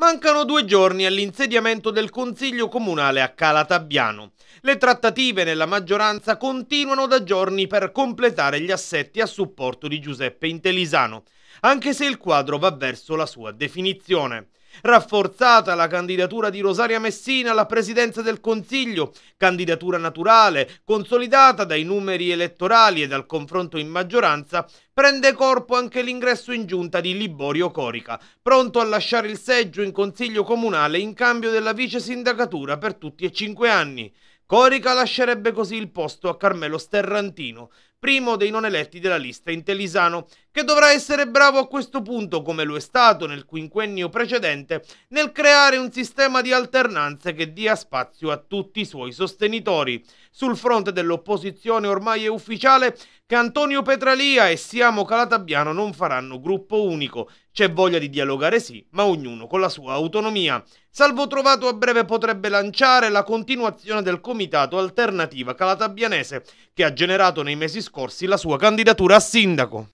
Mancano due giorni all'insediamento del Consiglio Comunale a Calatabbiano. Le trattative nella maggioranza continuano da giorni per completare gli assetti a supporto di Giuseppe Intelisano anche se il quadro va verso la sua definizione. Rafforzata la candidatura di Rosaria Messina alla presidenza del Consiglio, candidatura naturale, consolidata dai numeri elettorali e dal confronto in maggioranza, prende corpo anche l'ingresso in giunta di Liborio Corica, pronto a lasciare il seggio in Consiglio Comunale in cambio della vice sindacatura per tutti e cinque anni. Corica lascerebbe così il posto a Carmelo Sterrantino, primo dei non eletti della lista intelisano, che dovrà essere bravo a questo punto, come lo è stato nel quinquennio precedente, nel creare un sistema di alternanze che dia spazio a tutti i suoi sostenitori. Sul fronte dell'opposizione ormai è ufficiale che Antonio Petralia e Siamo Calatabiano non faranno gruppo unico. C'è voglia di dialogare sì, ma ognuno con la sua autonomia. Salvo Trovato a breve potrebbe lanciare la continuazione del comitato alternativa calatabianese, che ha generato nei mesi scorsi scorsi la sua candidatura a sindaco.